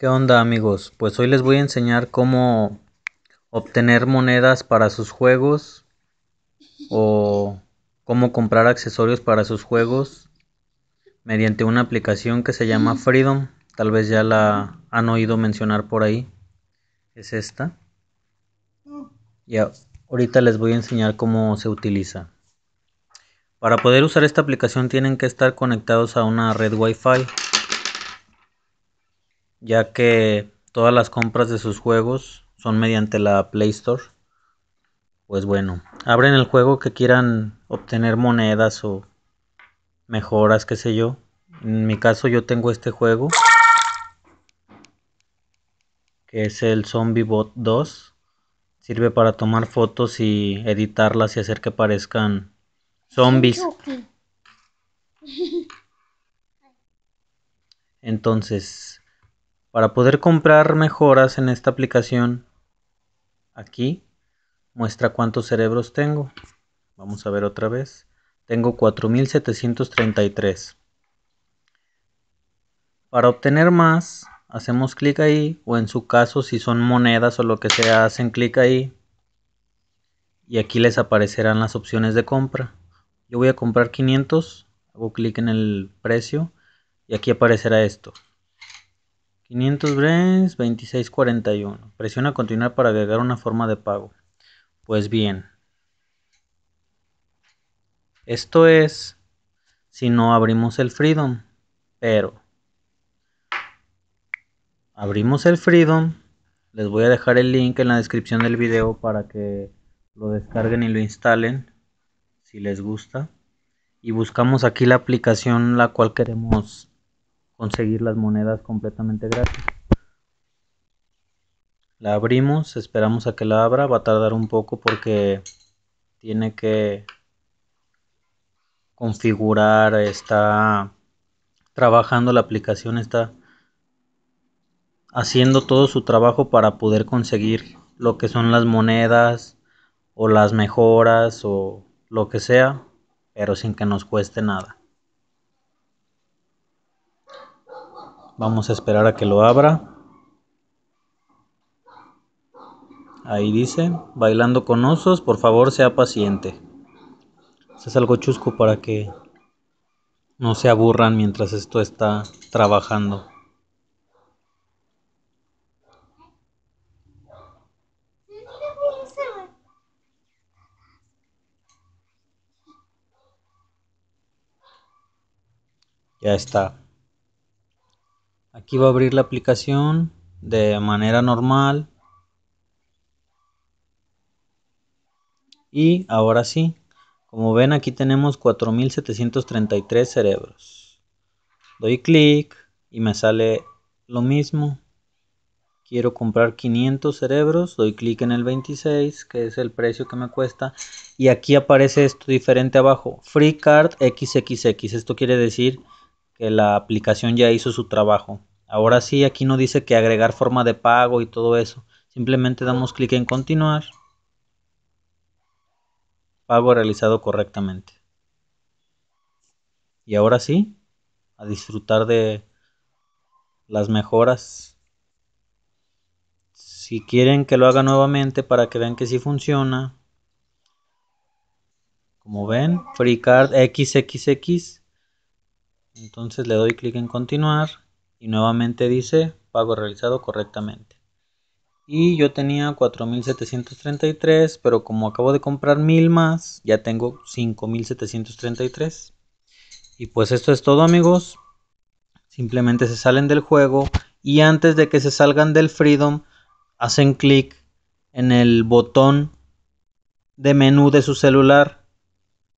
¿Qué onda amigos? Pues hoy les voy a enseñar cómo obtener monedas para sus juegos o cómo comprar accesorios para sus juegos mediante una aplicación que se llama Freedom. Tal vez ya la han oído mencionar por ahí. Es esta. Y ahorita les voy a enseñar cómo se utiliza. Para poder usar esta aplicación tienen que estar conectados a una red Wi-Fi ya que todas las compras de sus juegos son mediante la Play Store. Pues bueno, abren el juego que quieran obtener monedas o mejoras, qué sé yo. En mi caso yo tengo este juego, que es el Zombie Bot 2. Sirve para tomar fotos y editarlas y hacer que parezcan zombies. Entonces, para poder comprar mejoras en esta aplicación, aquí muestra cuántos cerebros tengo. Vamos a ver otra vez. Tengo 4733. Para obtener más, hacemos clic ahí, o en su caso, si son monedas o lo que sea, hacen clic ahí. Y aquí les aparecerán las opciones de compra. Yo voy a comprar 500, hago clic en el precio y aquí aparecerá esto. 500 Brains 2641. Presiona continuar para agregar una forma de pago. Pues bien, esto es si no abrimos el Freedom, pero abrimos el Freedom. Les voy a dejar el link en la descripción del video para que lo descarguen y lo instalen si les gusta. Y buscamos aquí la aplicación la cual queremos conseguir las monedas completamente gratis. La abrimos, esperamos a que la abra, va a tardar un poco porque tiene que configurar, está trabajando la aplicación, está haciendo todo su trabajo para poder conseguir lo que son las monedas o las mejoras o lo que sea, pero sin que nos cueste nada. Vamos a esperar a que lo abra. Ahí dice, bailando con osos, por favor sea paciente. es algo chusco para que no se aburran mientras esto está trabajando. Ya está. Aquí va a abrir la aplicación de manera normal. Y ahora sí, como ven aquí tenemos 4733 cerebros. Doy clic y me sale lo mismo. Quiero comprar 500 cerebros, doy clic en el 26, que es el precio que me cuesta. Y aquí aparece esto diferente abajo, Free Card XXX. Esto quiere decir que la aplicación ya hizo su trabajo. Ahora sí, aquí no dice que agregar forma de pago y todo eso. Simplemente damos clic en continuar. Pago realizado correctamente. Y ahora sí, a disfrutar de las mejoras. Si quieren que lo haga nuevamente para que vean que sí funciona. Como ven, FreeCard XXX. Entonces le doy clic en continuar y nuevamente dice pago realizado correctamente. Y yo tenía 4.733, pero como acabo de comprar 1.000 más, ya tengo 5.733. Y pues esto es todo amigos. Simplemente se salen del juego y antes de que se salgan del Freedom, hacen clic en el botón de menú de su celular.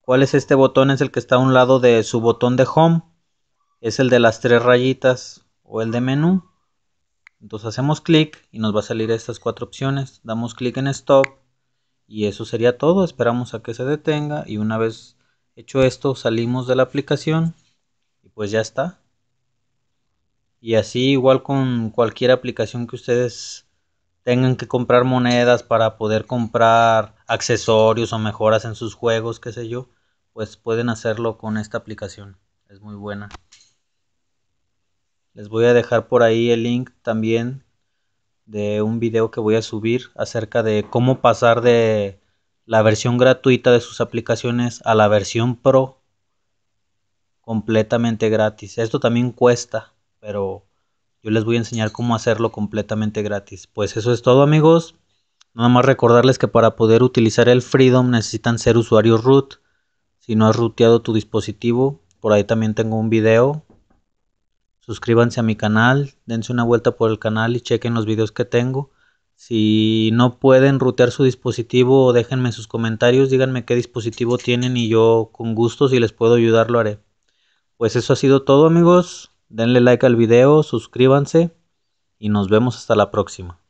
¿Cuál es este botón? Es el que está a un lado de su botón de home. Es el de las tres rayitas o el de menú. Entonces hacemos clic y nos va a salir estas cuatro opciones. Damos clic en stop y eso sería todo. Esperamos a que se detenga y una vez hecho esto salimos de la aplicación y pues ya está. Y así igual con cualquier aplicación que ustedes tengan que comprar monedas para poder comprar accesorios o mejoras en sus juegos, qué sé yo, pues pueden hacerlo con esta aplicación. Es muy buena. Les voy a dejar por ahí el link también de un video que voy a subir acerca de cómo pasar de la versión gratuita de sus aplicaciones a la versión pro completamente gratis. Esto también cuesta, pero yo les voy a enseñar cómo hacerlo completamente gratis. Pues eso es todo amigos. Nada más recordarles que para poder utilizar el Freedom necesitan ser usuarios root. Si no has rooteado tu dispositivo, por ahí también tengo un video suscríbanse a mi canal, dense una vuelta por el canal y chequen los videos que tengo. Si no pueden rutear su dispositivo, déjenme sus comentarios, díganme qué dispositivo tienen y yo con gusto si les puedo ayudar lo haré. Pues eso ha sido todo amigos, denle like al video, suscríbanse y nos vemos hasta la próxima.